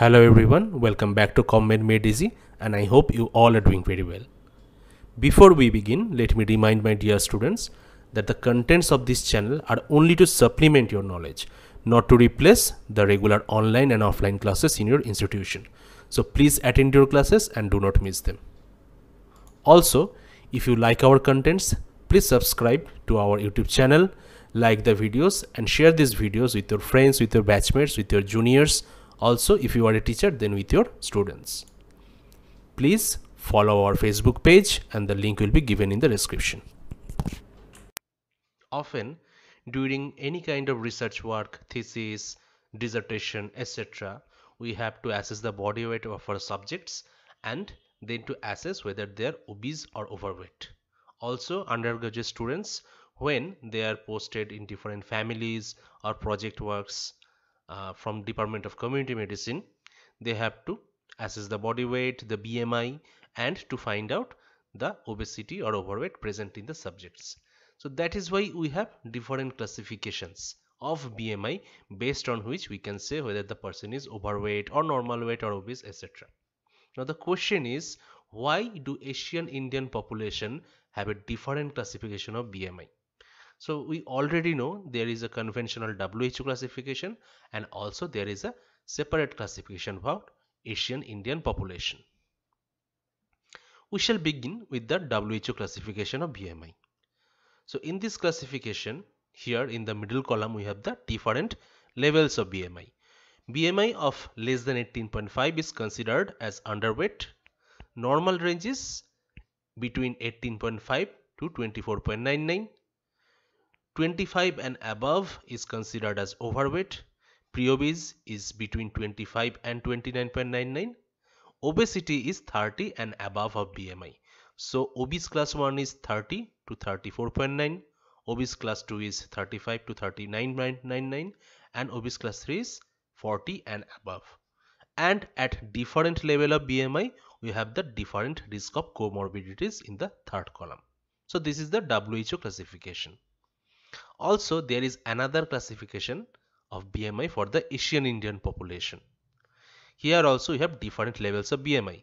Hello everyone, welcome back to Combat Made Easy and I hope you all are doing very well. Before we begin, let me remind my dear students that the contents of this channel are only to supplement your knowledge, not to replace the regular online and offline classes in your institution. So please attend your classes and do not miss them. Also, if you like our contents, please subscribe to our YouTube channel, like the videos and share these videos with your friends, with your batchmates, with your juniors, also if you are a teacher then with your students please follow our facebook page and the link will be given in the description often during any kind of research work thesis dissertation etc we have to assess the body weight of our subjects and then to assess whether they are obese or overweight also undergraduate students when they are posted in different families or project works uh, from Department of Community Medicine, they have to assess the body weight, the BMI and to find out the obesity or overweight present in the subjects. So that is why we have different classifications of BMI based on which we can say whether the person is overweight or normal weight or obese etc. Now the question is why do Asian Indian population have a different classification of BMI? So we already know there is a conventional WHO classification and also there is a separate classification for Asian Indian population. We shall begin with the WHO classification of BMI. So in this classification, here in the middle column we have the different levels of BMI. BMI of less than 18.5 is considered as underweight. Normal range is between 18.5 to 24.99 25 and above is considered as overweight. Preobese is between 25 and 29.99. Obesity is 30 and above of BMI. So obese class 1 is 30 to 34.9. Obese class 2 is 35 to 39.99 and obese class 3 is 40 and above. And at different level of BMI, we have the different risk of comorbidities in the third column. So this is the WHO classification. Also, there is another classification of BMI for the Asian Indian population. Here also you have different levels of BMI.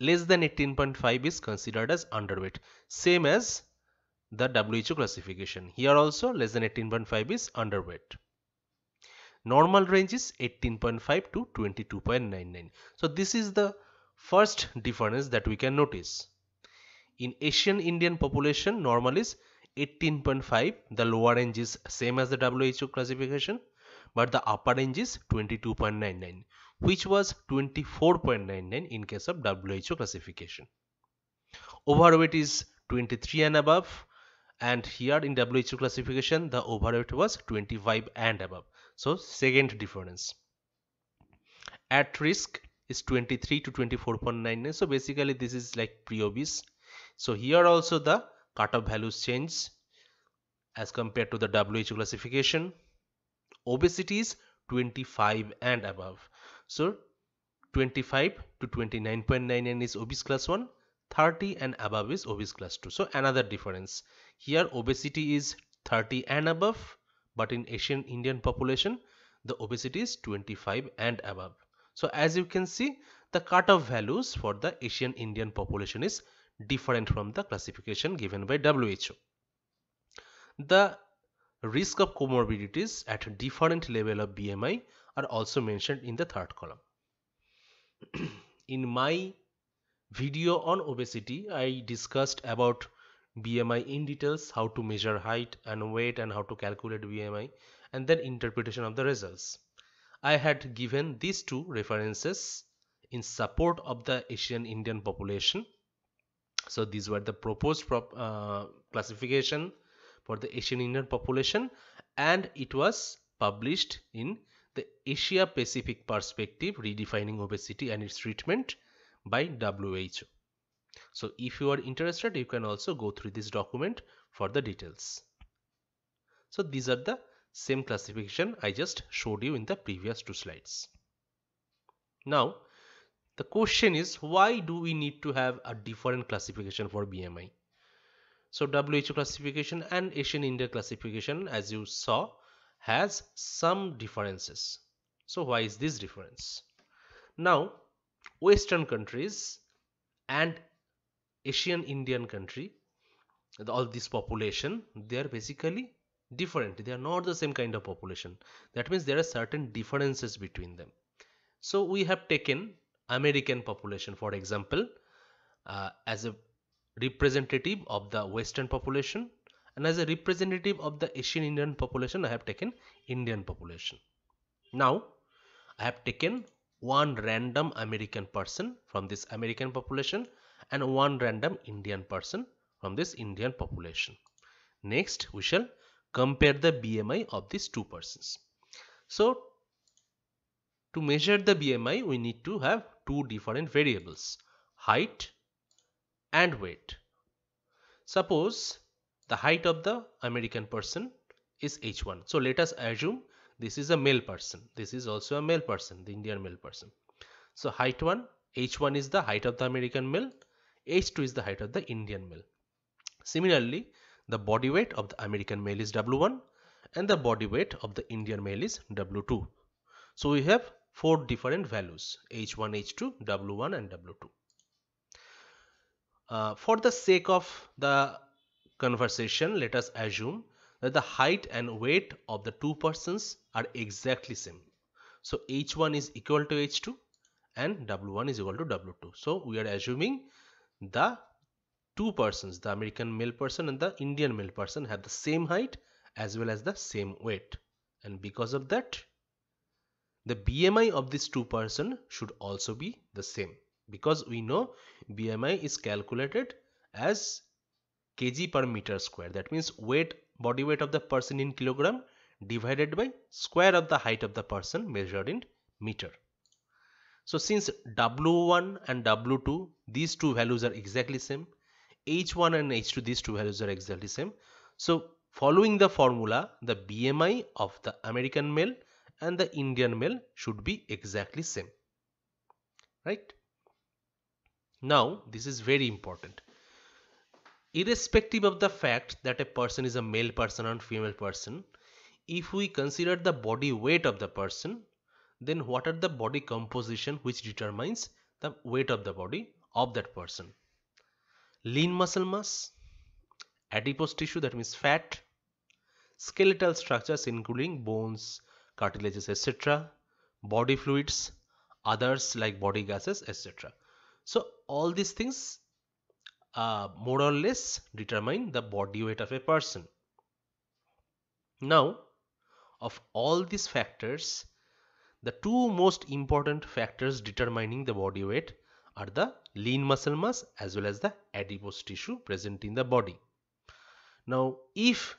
Less than 18.5 is considered as underweight, same as the WHO classification. Here also less than 18.5 is underweight. Normal range is 18.5 to 22.99. So this is the first difference that we can notice. In Asian Indian population normal is 18.5 the lower range is same as the WHO classification but the upper range is 22.99 which was 24.99 in case of WHO classification. Overweight is 23 and above and here in WHO classification the overweight was 25 and above. So second difference. At risk is 23 to 24.99 so basically this is like pre-obese. So here also the cutoff values change as compared to the WHO classification. Obesity is 25 and above. So 25 to 29.99 is obese class 1, 30 and above is obese class 2. So another difference. Here obesity is 30 and above but in Asian Indian population the obesity is 25 and above. So as you can see the cutoff values for the Asian Indian population is different from the classification given by WHO. The risk of comorbidities at different level of BMI are also mentioned in the third column. in my video on obesity, I discussed about BMI in details, how to measure height and weight and how to calculate BMI and then interpretation of the results. I had given these two references in support of the Asian Indian population so these were the proposed prop, uh, classification for the asian indian population and it was published in the asia pacific perspective redefining obesity and its treatment by who so if you are interested you can also go through this document for the details so these are the same classification i just showed you in the previous two slides now the question is why do we need to have a different classification for BMI? So WHO classification and Asian India classification as you saw has some differences. So why is this difference? Now Western countries and Asian Indian country all this population they are basically different they are not the same kind of population that means there are certain differences between them so we have taken American population for example uh, as a representative of the western population and as a representative of the Asian Indian population I have taken Indian population. Now I have taken one random American person from this American population and one random Indian person from this Indian population. Next we shall compare the BMI of these two persons. So to measure the BMI we need to have two different variables height and weight. Suppose the height of the American person is h1. So let us assume this is a male person. This is also a male person, the Indian male person. So height 1, h1 is the height of the American male, h2 is the height of the Indian male. Similarly, the body weight of the American male is w1 and the body weight of the Indian male is w2. So we have four different values h1 h2 w1 and w2 uh, for the sake of the conversation let us assume that the height and weight of the two persons are exactly same so h1 is equal to h2 and w1 is equal to w2 so we are assuming the two persons the american male person and the indian male person have the same height as well as the same weight and because of that the BMI of this two person should also be the same because we know BMI is calculated as kg per meter square that means weight body weight of the person in kilogram divided by square of the height of the person measured in meter. So since W1 and W2 these two values are exactly same H1 and H2 these two values are exactly same. So following the formula the BMI of the American male and the Indian male should be exactly same right now this is very important irrespective of the fact that a person is a male person or female person if we consider the body weight of the person then what are the body composition which determines the weight of the body of that person lean muscle mass adipose tissue that means fat skeletal structures including bones cartilages, etc., body fluids, others like body gases, etc. So all these things uh, more or less determine the body weight of a person. Now, of all these factors, the two most important factors determining the body weight are the lean muscle mass as well as the adipose tissue present in the body. Now, if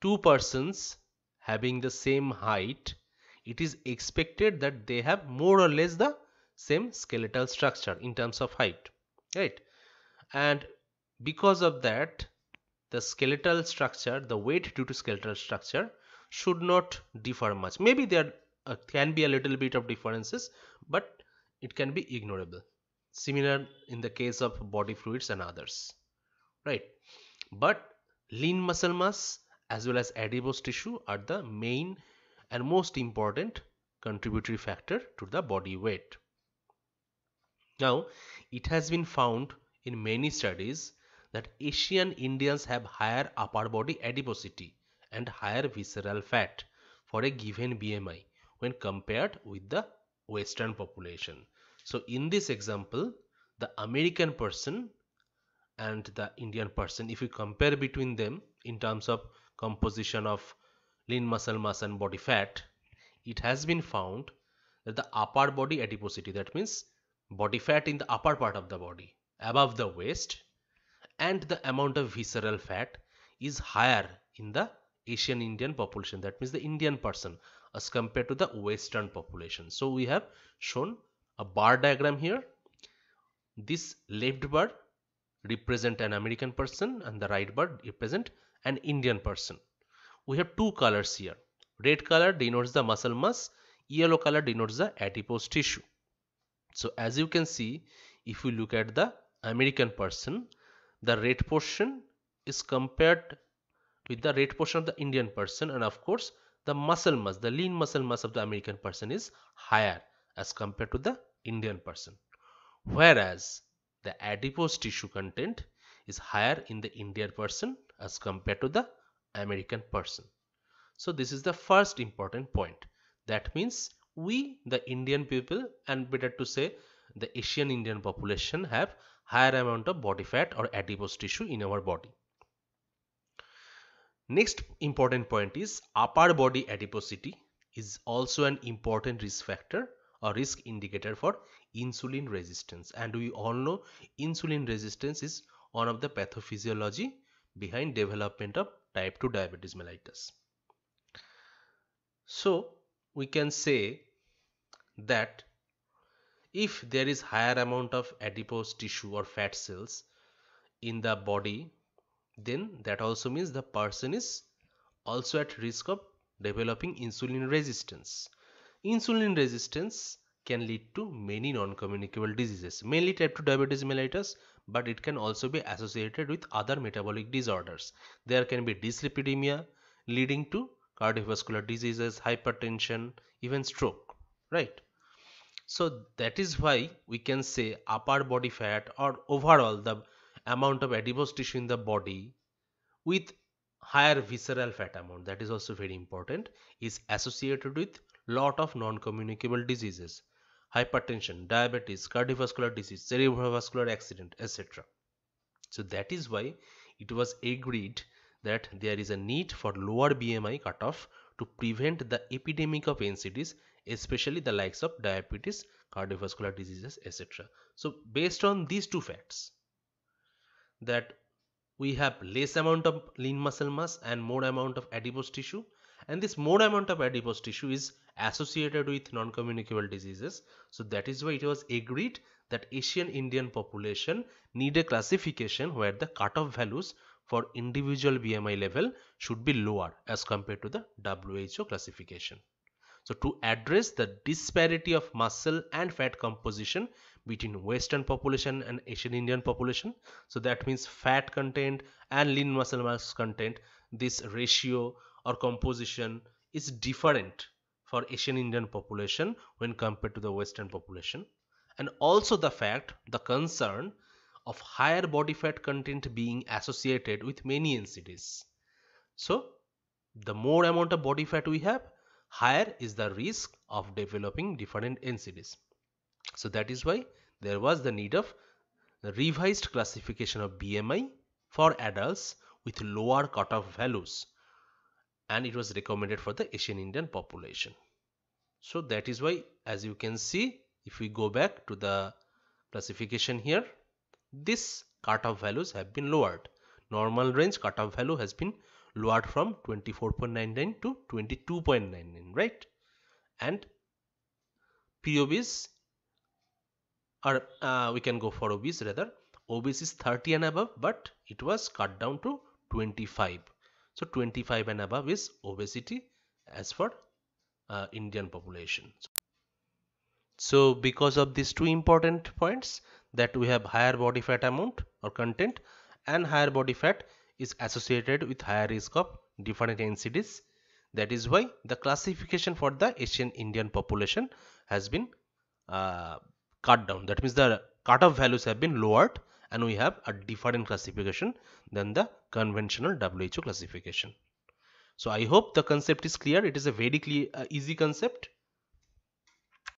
two persons having the same height, it is expected that they have more or less the same skeletal structure in terms of height, right? And because of that, the skeletal structure, the weight due to skeletal structure should not differ much. Maybe there uh, can be a little bit of differences, but it can be ignorable. Similar in the case of body fluids and others, right? But lean muscle mass as well as adipose tissue are the main and most important contributory factor to the body weight. Now, it has been found in many studies that Asian Indians have higher upper body adiposity and higher visceral fat for a given BMI when compared with the Western population. So, in this example, the American person and the Indian person, if you compare between them in terms of composition of lean muscle mass and body fat, it has been found that the upper body adiposity, that means body fat in the upper part of the body, above the waist, and the amount of visceral fat is higher in the Asian Indian population, that means the Indian person, as compared to the Western population. So we have shown a bar diagram here. This left bar represent an American person and the right bar represent an Indian person. We have two colors here. Red color denotes the muscle mass, yellow color denotes the adipose tissue. So as you can see, if you look at the American person, the red portion is compared with the red portion of the Indian person and of course the muscle mass, the lean muscle mass of the American person is higher as compared to the Indian person. Whereas the adipose tissue content is higher in the Indian person as compared to the American person. So this is the first important point. That means we, the Indian people, and better to say the Asian Indian population have higher amount of body fat or adipose tissue in our body. Next important point is upper body adiposity is also an important risk factor a risk indicator for insulin resistance and we all know insulin resistance is one of the pathophysiology behind development of type 2 diabetes mellitus. So we can say that if there is higher amount of adipose tissue or fat cells in the body then that also means the person is also at risk of developing insulin resistance Insulin resistance can lead to many non-communicable diseases, mainly type 2 diabetes mellitus, but it can also be associated with other metabolic disorders. There can be dyslipidemia leading to cardiovascular diseases, hypertension, even stroke, right? So that is why we can say upper body fat or overall the amount of adipose tissue in the body with higher visceral fat amount that is also very important is associated with lot of non-communicable diseases hypertension diabetes cardiovascular disease cerebrovascular accident etc so that is why it was agreed that there is a need for lower bmi cutoff to prevent the epidemic of ncds especially the likes of diabetes cardiovascular diseases etc so based on these two facts that we have less amount of lean muscle mass and more amount of adipose tissue and this more amount of adipose tissue is associated with non-communicable diseases. So that is why it was agreed that Asian Indian population need a classification where the cutoff values for individual BMI level should be lower as compared to the WHO classification. So to address the disparity of muscle and fat composition between Western population and Asian Indian population, so that means fat content and lean muscle mass content, this ratio or composition is different for Asian Indian population when compared to the Western population and also the fact the concern of higher body fat content being associated with many NCDs. So the more amount of body fat we have higher is the risk of developing different NCDs. So that is why there was the need of revised classification of BMI for adults with lower cutoff values and it was recommended for the Asian Indian population. So that is why as you can see if we go back to the classification here this cutoff values have been lowered. Normal range cutoff value has been lowered from 24.99 to 22.99 right and POBs or uh, we can go for OBs rather OBs is 30 and above but it was cut down to 25 so 25 and above is obesity as for uh, Indian population. So because of these two important points that we have higher body fat amount or content and higher body fat is associated with higher risk of different NCDs. That is why the classification for the Asian Indian population has been uh, cut down. That means the cutoff values have been lowered and we have a different classification than the conventional WHO classification. So I hope the concept is clear. It is a very clear, uh, easy concept